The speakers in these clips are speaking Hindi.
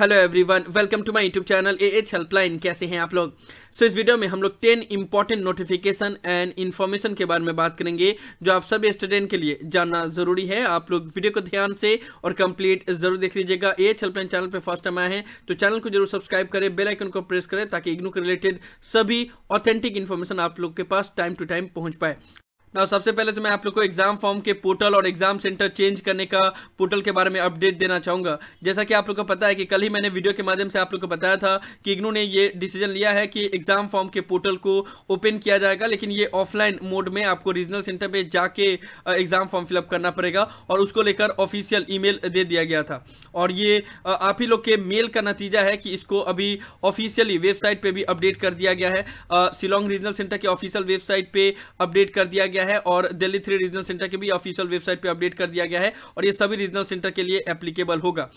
hello everyone welcome to my YouTube channel A H helpline कैसे हैं आप लोग सो so, इस वीडियो में हम लोग ten important notification and information के बारे में बात करेंगे जो आप सभी स्टूडेंट के लिए जानना जरूरी है आप लोग वीडियो को ध्यान से और कंप्लीट जरूर देख लीजिएगा ए एच हेल्पलाइन चैनल पर फर्स्ट टाइम आए हैं तो चैनल को जरूर सब्सक्राइब करें बेलाइकन को प्रेस करें ताकि इग्नू के रिलेटेड सभी ऑथेंटिक इन्फॉर्मेशन आप लोग के पास टाइम टू टाइम पहुँच पाए ना सबसे पहले तो मैं आप लोग को एग्जाम फॉर्म के पोर्टल और एग्जाम सेंटर चेंज करने का पोर्टल के बारे में अपडेट देना चाहूंगा जैसा कि आप लोग को पता है कि कल ही मैंने वीडियो के माध्यम से आप लोग को बताया था कि इग्नू ने ये डिसीजन लिया है कि एग्जाम फॉर्म के पोर्टल को ओपन किया जाएगा लेकिन ये ऑफलाइन मोड में आपको रीजनल सेंटर पर जाके एग्जाम फॉर्म फिलअप करना पड़ेगा और उसको लेकर ऑफिशियल ई दे दिया गया था और ये आप ही लोग के मेल का नतीजा है कि इसको अभी ऑफिशियली वेबसाइट पर भी अपडेट कर दिया गया है शिलोंग रीजनल सेंटर के ऑफिशियल वेबसाइट पर अपडेट कर दिया गया है गया है और दिल्ली थ्री रीजनल सेंटर के भी ऑफिशियल वेबसाइट पे अपडेट कर दिया गया है और ये सभी रीजनल सेंटर के लिए एप्लीकेबल होगा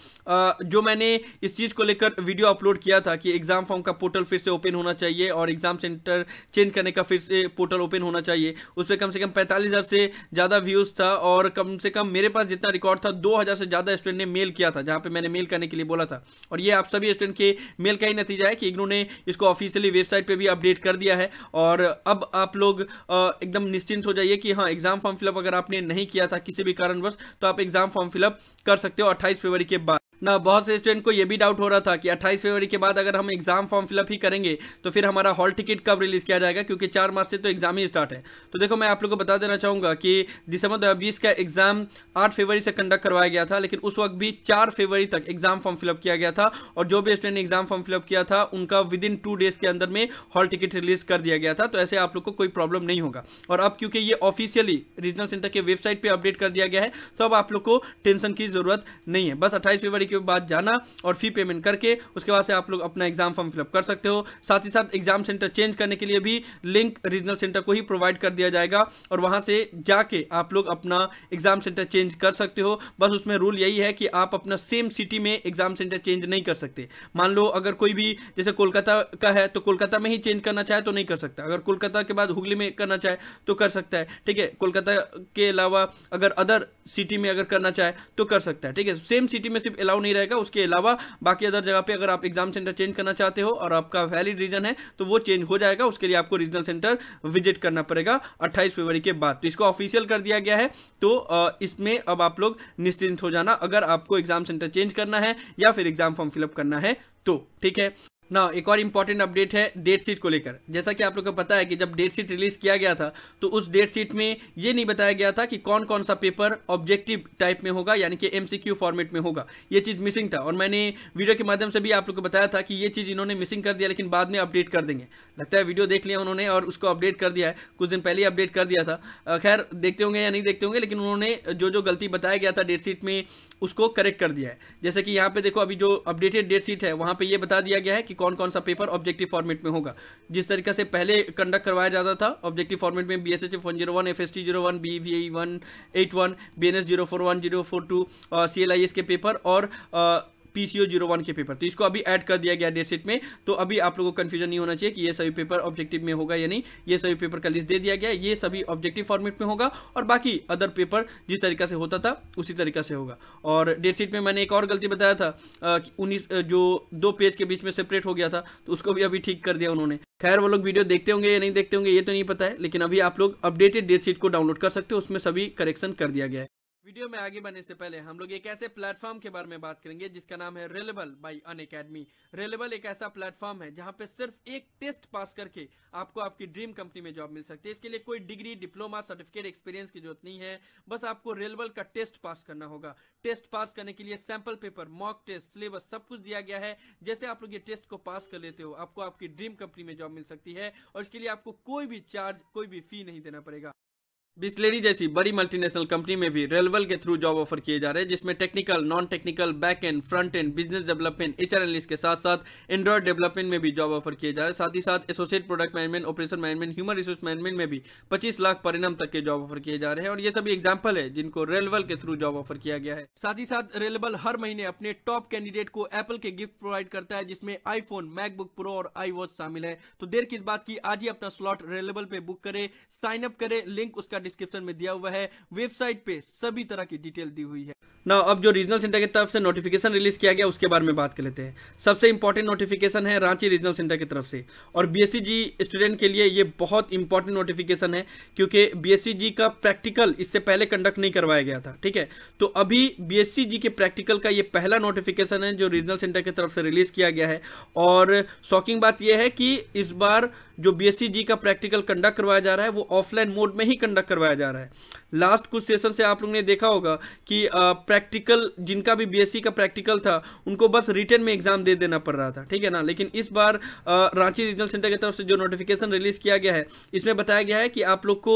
जो मैंने इस चीज़ को लेकर वीडियो अपलोड किया था कि एग्जाम फॉर्म का पोर्टल फिर से ओपन होना चाहिए और एग्जाम सेंटर चेंज करने का फिर से पोर्टल ओपन होना चाहिए उस पर कम से कम पैंतालीस से ज़्यादा व्यूज़ था और कम से कम मेरे पास जितना रिकॉर्ड था दो से ज़्यादा स्टूडेंट ने मेल किया था जहाँ पर मैंने मेल करने के लिए बोला था और ये आप सभी स्टूडेंट के मेल का ही नतीजा है कि इग्नू ने इसको ऑफिशियली वेबसाइट पर भी अपडेट कर दिया है और अब आप लोग एकदम निश्चिंत हो जाइए कि हाँ एग्जाम फॉर्म फिलअप अगर आपने नहीं किया था किसी भी कारणवश तो आप एग्जाम फॉर्म फिलअप कर सकते हो अट्ठाईस फरवरी के बाद ना बहुत से स्टूडेंट को यह भी डाउट हो रहा था कि 28 फरवरी के बाद अगर हम एग्जाम फॉर्म फिलअप ही करेंगे तो फिर हमारा हॉल टिकट कब रिलीज किया जाएगा क्योंकि चार मार्च से तो एग्जाम ही स्टार्ट है तो देखो मैं आप लोग को बता देना चाहूंगा कि दिसंबर दो का एग्जाम आठ फरवरी से कंडक्ट करवाया गया था लेकिन उस वक्त भी चार फरवरी तक एग्जाम फॉर्म फिलअप किया गया था और जो भी स्टूडेंट एग्जाम फॉर्म फिलअप किया था उनका विद इन टू डेज के अंदर में हॉल टिकट रिलीज कर दिया गया था तो ऐसे आप लोग को कोई प्रॉब्लम नहीं होगा और अब क्योंकि ये ऑफिशियली रीजनल सेंटर के वेबसाइट पर अपडेट कर दिया गया है तो अब आप लोग को टेंशन की जरूरत नहीं है बस अट्ठाईस फरवरी के बाद जाना और फी पेमेंट करके उसके बाद से आप लोग अपना एग्जाम फॉर्म फिलअप कर सकते हो साथ ही साथ एग्जाम सेंटर चेंज करने के लिए भी लिंक रीजनल सेंटर को ही प्रोवाइड कर दिया जाएगा और वहां से जाके आप लोग अपना एग्जाम सेंटर चेंज कर सकते हो बस उसमें रूल यही है कि आप अपना सेम सिटी में एग्जाम सेंटर चेंज नहीं कर सकते मान लो अगर कोई भी जैसे कोलकाता का है तो कोलकाता में ही चेंज करना चाहे तो नहीं कर सकता अगर कोलकाता के बाद हुगली में करना चाहे तो कर सकता है ठीक है कोलकाता के अलावा अगर अदर सिटी में अगर करना चाहे तो कर सकता है ठीक है सेम सिटी में सिर्फ अलाउड अलाउ नहीं रहेगा उसके अलावा बाकी अदर जगह पे अगर आप एग्जाम सेंटर चेंज करना चाहते हो और आपका वैलिड रीजन है तो वो चेंज हो जाएगा उसके लिए आपको रीजनल सेंटर विजिट करना पड़ेगा अट्ठाईस फरवरी के बाद तो इसको ऑफिशियल कर दिया गया है तो इसमें अब आप लोग निश्चिंत हो जाना अगर आपको एग्जाम सेंटर चेंज करना है या फिर एग्जाम फॉर्म फिलअप करना है तो ठीक है ना एक और इम्पॉर्टेंट अपडेट है डेट शीट को लेकर जैसा कि आप लोग को पता है कि जब डेट शीट रिलीज किया गया था तो उस डेट शीट में ये नहीं बताया गया था कि कौन कौन सा पेपर ऑब्जेक्टिव टाइप में होगा यानी कि एमसीक्यू फॉर्मेट में होगा ये चीज़ मिसिंग था और मैंने वीडियो के माध्यम से भी आप लोग को बताया था कि ये चीज़ इन्होंने मिसिंग कर दिया लेकिन बाद में अपडेट कर देंगे लगता है वीडियो देख लिया उन्होंने और उसको अपडेट कर दिया है कुछ दिन पहले अपडेट कर दिया था खैर देखते होंगे या नहीं देखते होंगे लेकिन उन्होंने जो जो गलती बताया गया था डेट शीट में उसको करेक्ट कर दिया है जैसे कि यहाँ पे देखो अभी जो अपडेटेड डेट शीट है वहाँ पर यह बता दिया गया है कि कौन कौन सा पेपर ऑब्जेक्टिव फॉर्मेट में होगा जिस तरीके से पहले कंडक्ट करवाया जाता था ऑब्जेक्टिव फॉर्मेट में B S H F one zero one F S T zero one B V I one eight one B N S zero four one zero four two C L I S के पेपर और uh, पीसीओ जीरो वन के पेपर तो इसको अभी ऐड कर दिया गया डेटशीट में तो अभी आप लोगों को कन्फ्यूजन नहीं होना चाहिए कि ये सभी पेपर ऑब्जेक्टिव में होगा या नहीं ये सभी पेपर का लिस्ट दे दिया गया ये सभी ऑब्जेक्टिव फॉर्मेट में होगा और बाकी अदर पेपर जिस तरीका से होता था उसी तरीका से होगा और डेटशीट में मैंने एक और गलती बताया था उन्नीस जो दो पेज के बीच में सेपरेट हो गया था तो उसको भी अभी ठीक कर दिया उन्होंने खैर वो लोग वीडियो देखते होंगे या नहीं देखते होंगे ये तो नहीं पता है लेकिन अभी आप लोग अपडेटेड डेटशीट को डाउनलोड कर सकते हो उसमें सभी करेक्शन कर दिया गया है वीडियो में आगे बढ़ने से पहले हम लोग एक ऐसे प्लेटफॉर्म के बारे में बात करेंगे जिसका नाम है रेलेबल बाई अन अकेडमी रेलेबल एक ऐसा प्लेटफॉर्म है जहां पे सिर्फ एक टेस्ट पास करके आपको आपकी ड्रीम कंपनी में जॉब मिल सकती है इसके लिए कोई डिग्री डिप्लोमा सर्टिफिकेट एक्सपीरियंस की जरूरत नहीं है बस आपको रेलेबल का टेस्ट पास करना होगा टेस्ट पास करने के लिए sample paper mock test syllabus सब कुछ दिया गया है जैसे आप लोग ये टेस्ट को पास कर लेते हो आपको आपकी ड्रीम कंपनी में जॉब मिल सकती है और इसके लिए आपको कोई भी चार्ज कोई भी फी नहीं देना पड़ेगा बिस्लेरी जैसी बड़ी मल्टीनेशनल कंपनी में भी रेलवेल के थ्रू जॉब ऑफर किए जा रहे हैं जिसमें technical non technical back end front end business development H R के साथ साथ एंड्रॉयड डेवलपमेंट में भी जॉब ऑफर किए जा रहे हैं साथ ही साथ associate product management operation management human resource management में भी पच्चीस लाख परिणाम तक के जॉब ऑफर किए जा रहे हैं और ये सभी एग्जाम्पल है जिनको रेलवेल के थ्रू जॉब ऑफर किया गया है साथ ही साथ रेलवेल हर महीने अपने टॉप कैंडिडेट को एप्पल के गिफ्ट प्रोवाइड करता है जिसमें आईफोन मैकबुक प्रो और आई शामिल है तो देर किस बात की आज ही अपना स्लॉट रेलवेल पे बुक करे साइन अप करे लिंक उसका डिस्क्रिप्शन में दिया हुआ है वेबसाइट पे सभी तरह की डिटेल दी हुई है ना अब जो रीजनल सेंटर की तरफ से नोटिफिकेशन रिलीज किया गया उसके बारे में बात कर लेते हैं सबसे इंपॉर्टेंट नोटिफिकेशन है रांची रीजनल सेंटर की तरफ से और बीएससी जी स्टूडेंट के लिए ये बहुत इंपॉर्टेंट नोटिफिकेशन है क्योंकि बीएससी जी e का प्रैक्टिकल इससे पहले कंडक्ट नहीं करवाया गया था ठीक है तो अभी बीएससी जी e के प्रैक्टिकल का ये पहला नोटिफिकेशन है जो रीजनल सेंटर की तरफ से रिलीज किया गया है और शॉकिंग बात यह है कि इस बार जो बी जी e का प्रैक्टिकल कंडक्ट करवाया जा रहा है वो ऑफलाइन मोड में ही कंडक्ट करवाया जा रहा है लास्ट कुछ सेशन से आप लोगों ने देखा होगा कि प्रैक्टिकल जिनका भी बीएससी का प्रैक्टिकल था उनको बस रिटर्न में एग्जाम दे देना पड़ रहा था ठीक है ना लेकिन इस बार रांची रीजनल सेंटर की तरफ से जो नोटिफिकेशन रिलीज किया गया है इसमें बताया गया है कि आप लोग को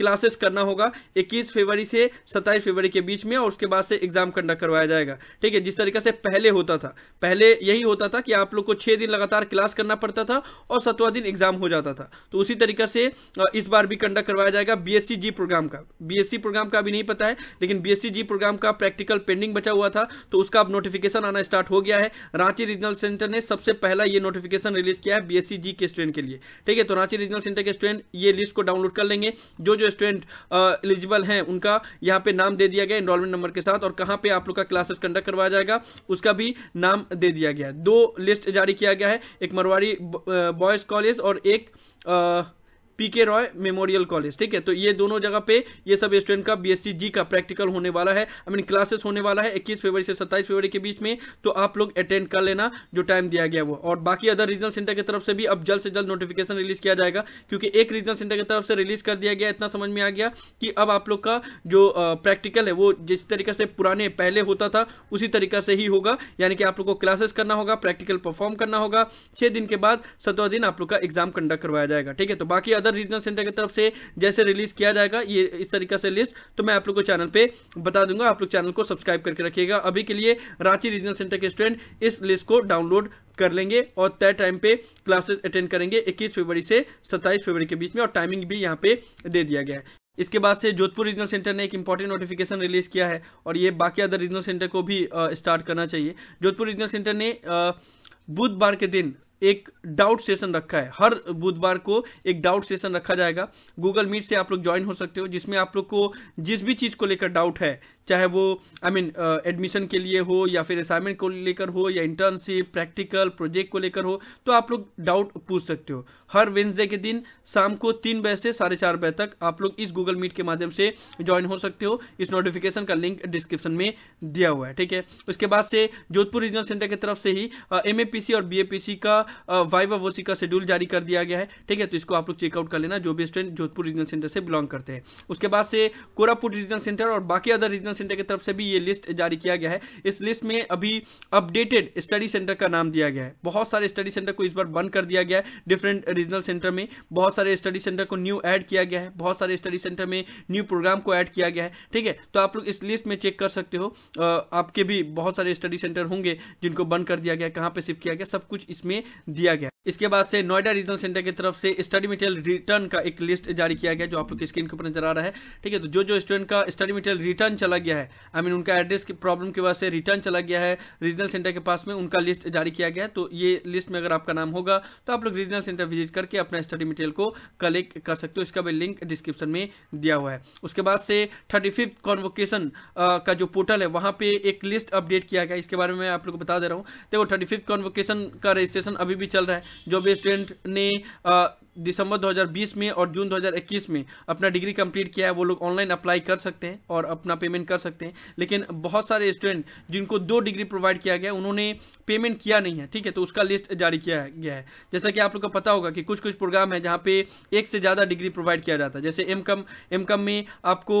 क्लासेस करना होगा इक्कीस फरवरी से सत्ताईस फरवरी के बीच में और उसके बाद से एग्जाम कंडक्ट करवाया जाएगा ठीक है जिस तरीके से पहले होता था पहले यही होता था कि आप लोग को छह दिन लगातार क्लास करना पड़ता था और सतवा दिन एग्जाम हो जाता था तो उसी तरीके से इस बार भी कंडक्ट करवाया जाएगा बीएससी जी प्रोग्राम का बीएससी प्रोग्राम का भी नहीं पता है लेकिन बीएससी जी प्रोग्राम का का प्रैक्टिकल पेंडिंग बचा हुआ था तो उसका अब नोटिफिकेशन आना स्टार्ट हो गया है रांची रीजनल सेंटर ने सबसे पहला ये नोटिफिकेशन रिलीज किया है बीएससी जी के स्टूडेंट के लिए ठीक है तो रांची रीजनल सेंटर के स्टूडेंट ये लिस्ट को डाउनलोड कर लेंगे जो जो स्टूडेंट एलिजिबल हैं उनका यहाँ पे नाम दे दिया गया इनरोलमेंट नंबर के साथ और कहाँ पे आप लोग का क्लासेस कंडक्ट करवाया जाएगा उसका भी नाम दे दिया गया दो लिस्ट जारी किया गया है एक मरवाड़ी बॉयज़ कॉलेज और एक आ, पीके रॉय मेमोरियल कॉलेज ठीक है तो ये दोनों जगह पे ये सब स्टूडेंट का बीएससी जी का प्रैक्टिकल होने वाला है आई मीन क्लासेस होने वाला है 21 फरवरी से 27 फरवरी के बीच में तो आप लोग अटेंड कर लेना जो टाइम दिया गया वो और बाकी अदर रीजनल सेंटर की तरफ से भी अब जल्द से जल्द नोटिफिकेशन रिलीज किया जाएगा क्योंकि एक रीजनल सेंटर की तरफ से रिलीज कर दिया गया इतना समझ में आ गया कि अब आप लोग का जो प्रैक्टिकल है वो जिस तरीके से पुराने पहले होता था उसी तरीके से ही होगा यानी कि आप लोग को क्लासेस करना होगा प्रैक्टिकल परफॉर्म करना होगा छह दिन के बाद सत्रह दिन आप लोग का एग्जाम कंडक्ट करवाया जाएगा ठीक है तो बाकी अदर रीजनल सेंटर की तरफ से जैसे रिलीज किया जाएगा ये इस तरीके से लिस्ट तो मैं आप लोग को चैनल पर बता दूंगा आप लोग चैनल को सब्सक्राइब करके रखिएगा अभी के लिए रांची रीजनल सेंटर के स्टूडेंट इस लिस्ट को डाउनलोड कर लेंगे और तय टाइम पे क्लासेस अटेंड करेंगे 21 फरवरी से 27 फरवरी के बीच में और टाइमिंग भी यहाँ पे दे दिया गया है इसके बाद से जोधपुर रीजनल सेंटर ने एक इंपॉर्टेंट नोटिफिकेशन रिलीज किया है और ये बाकी अदर रीजनल सेंटर को भी स्टार्ट करना चाहिए जोधपुर रीजनल सेंटर ने बुधवार के दिन एक डाउट सेशन रखा है हर बुधवार को एक डाउट सेशन रखा जाएगा गूगल मीट से आप लोग ज्वाइन हो सकते हो जिसमें आप लोग को जिस भी चीज़ को लेकर डाउट है चाहे वो आई मीन एडमिशन के लिए हो या फिर असाइनमेंट को लेकर हो या इंटर्नशिप प्रैक्टिकल प्रोजेक्ट को लेकर हो तो आप लोग डाउट पूछ सकते हो हर वेंसडे के दिन शाम को तीन बजे से साढ़े चार बजे तक आप लोग इस गूगल मीट के माध्यम से ज्वाइन हो सकते हो इस नोटिफिकेशन का लिंक डिस्क्रिप्शन में दिया हुआ है ठीक है उसके बाद से जोधपुर रीजनल सेंटर की तरफ से ही एम और बी का वाइवा वोसी का शेड्यूल जारी कर दिया गया है ठीक है तो इसको आप लोग चेकआउट कर लेना जो भी स्टूडेंट जोधपुर रीजनल सेंटर से बिलोंग करते हैं उसके बाद से कोरापुर रीजनल सेंटर और बाकी अदर रीजनल एजुकेशन सेंटर की तरफ से भी ये लिस्ट जारी किया गया है इस लिस्ट में अभी अपडेटेड स्टडी सेंटर का नाम दिया गया है बहुत सारे स्टडी सेंटर को इस बार बंद कर दिया गया है डिफरेंट रीजनल सेंटर में बहुत सारे स्टडी सेंटर को न्यू ऐड किया गया है बहुत सारे स्टडी सेंटर में न्यू प्रोग्राम को ऐड किया गया है ठीक है तो आप लोग इस लिस्ट में चेक कर सकते हो आपके भी बहुत सारे स्टडी सेंटर होंगे जिनको बंद कर दिया गया कहाँ पर शिफ्ट किया गया सब कुछ इसमें दिया गया इसके बाद से नोएडा रीजनल सेंटर की तरफ से स्टडी मटेरियल रिटर्न का एक लिस्ट जारी किया गया जो आप लोग की स्क्रीन के ऊपर नजर आ रहा है ठीक है तो जो जो स्टूडेंट का स्टडी मटेरियल रिटर्न चला गया है आई I मीन mean, उनका एड्रेस की प्रॉब्लम की वजह से रिटर्न चला गया है रीजनल सेंटर के पास में उनका लिस्ट जारी किया गया है तो ये लिस्ट में अगर आपका नाम होगा तो आप लोग रीजनल सेंटर विजिट करके अपना स्टडी मटेरियल को कलेक्ट कर सकते हो इसका भी लिंक डिस्क्रिप्शन में दिया हुआ है उसके बाद से थर्टी फिफ्थ कॉन्वोकेशन का जो पोर्टल है वहाँ पर एक लिस्ट अपडेट किया गया इसके बारे में आप लोग को बता दे रहा हूँ देखो थर्टी फिफ्थ कॉन्वोकेशन का रजिस्ट्रेशन अभी भी चल रहा है जो भी स्टूडेंट ने दिसंबर 2020 में और जून 2021 में अपना डिग्री कंप्लीट किया है वो लोग ऑनलाइन अप्लाई कर सकते हैं और अपना पेमेंट कर सकते हैं लेकिन बहुत सारे स्टूडेंट जिनको दो डिग्री प्रोवाइड किया गया उन्होंने पेमेंट किया नहीं है ठीक है तो उसका लिस्ट जारी किया गया है जैसा कि आप लोग को पता होगा कि कुछ कुछ प्रोग्राम है जहाँ पे एक से ज़्यादा डिग्री प्रोवाइड किया जाता है जैसे एम कम एम कम में आपको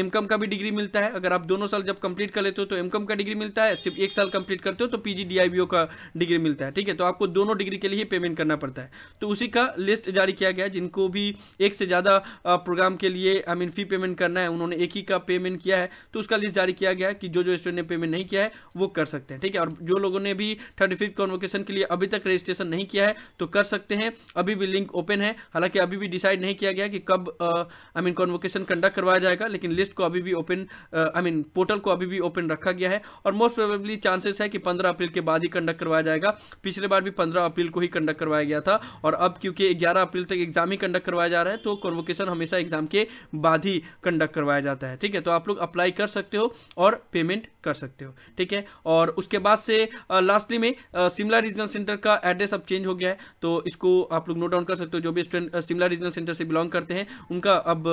एम कम का भी डिग्री मिलता है अगर आप दोनों साल जब कंप्लीट कर लेते हो तो एम कम का डिग्री मिलता है सिर्फ एक साल कंप्लीट करते हो तो पी जी का डिग्री मिलता है ठीक है तो आपको दोनों डिग्री के लिए पेमेंट करना पड़ता है तो उसी का लिस्ट लिस्ट जारी किया गया जिनको भी एक से ज़्यादा प्रोग्राम के लिए आई मीन फी पेमेंट करना है उन्होंने एक ही का पेमेंट किया है तो उसका लिस्ट जारी किया गया है कि जो जो स्टूडेंट ने पेमेंट नहीं किया है वो कर सकते हैं ठीक है और जो लोगों ने भी थर्टी कॉन्वोकेशन के लिए अभी तक रजिस्ट्रेशन नहीं किया है तो कर सकते हैं अभी भी लिंक ओपन है हालांकि अभी भी डिसाइड नहीं किया गया कि कब आई मीन कॉन्वोकेशन कंडक्ट करवाया जाएगा लेकिन लिस्ट को अभी भी ओपन आई मीन पोर्टल को अभी भी ओपन रखा गया है और मोस्ट प्रोबेबली चांसेस है कि पंद्रह अप्रैल के बाद ही कंडक्ट करवाया जाएगा पिछले बार भी पंद्रह अप्रैल को ही कंडक्ट करवाया गया था और अब क्योंकि 11 अप्रैल तक एग्जाम ही कंडक्ट करवाया जा रहा है तो कन्वोकेशन हमेशा एग्जाम के बाद ही कंडक्ट करवाया जाता है ठीक है तो आप लोग अप्लाई कर सकते हो और पेमेंट कर सकते हो ठीक है और उसके बाद से लास्टली में शिमला रीजनल सेंटर का एड्रेस अब चेंज हो गया है तो इसको आप लोग नोट डाउन कर सकते हो जो भी स्टूडेंट शिमला रीजनल सेंटर से बिलोंग करते हैं उनका अब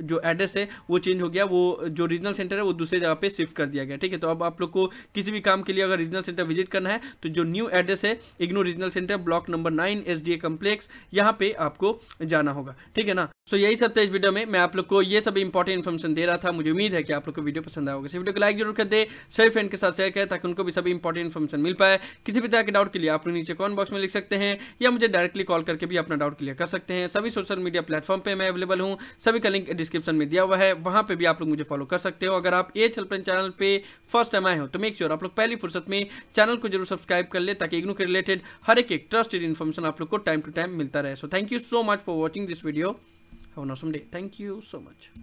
जो एड्रेस है वो चेंज हो गया वो जो रीजनल सेंटर है वो दूसरे जगह पे शिफ्ट कर दिया गया ठीक है तो अब आप लोग को किसी भी काम के लिए अगर रीजनल सेंटर विजिट करना है तो जो न्यू एड्रेस है IGNOU regional centre block number nine S D A complex यहाँ पे आपको जाना होगा ठीक है ना सो so, यही सब था इस वीडियो में मैं आप लोग को ये सब इंपॉर्टेंट इन्फॉर्मेशन दे रहा था मुझे उम्मीद है कि आप लोग को वीडियो पसंद आएगा इस वीडियो को लाइक जरूर कर दे सभी फ्रेंड के साथ शेयर करें ताकि उनको भी सभी इंपॉर्टेंट इन्फॉर्मेशन मिल पाए किसी भी तरह के डाउट के लिए आप लोग नीचे कॉमेंट बॉक्स में लिख सकते हैं या मुझे डायरेक्टली कॉल करके भी अपना डाउट क्लियर कर सकते हैं सभी सोशल मीडिया प्लेटफॉर्म पर मैं अवेलेबल हूँ सभी का लिंक डिस्क्रिप्शन में दिया हुआ है वहां पे भी आप लोग मुझे फॉलो कर सकते हो अगर आप ए हेल्पलाइन चैनल पे फर्स्ट टाइम आए हो तो मेक श्योर आप लोग पहली फुर्सत में चैनल को जरूर सब्सक्राइब कर ले ताकि इग्नू के रिलेटेड हर एक एक ट्रस्टेड इन्फॉर्मेशन आप लोग को टाइम टू टाइम मिलता रहे so thank you so much for watching this video have day thank you so much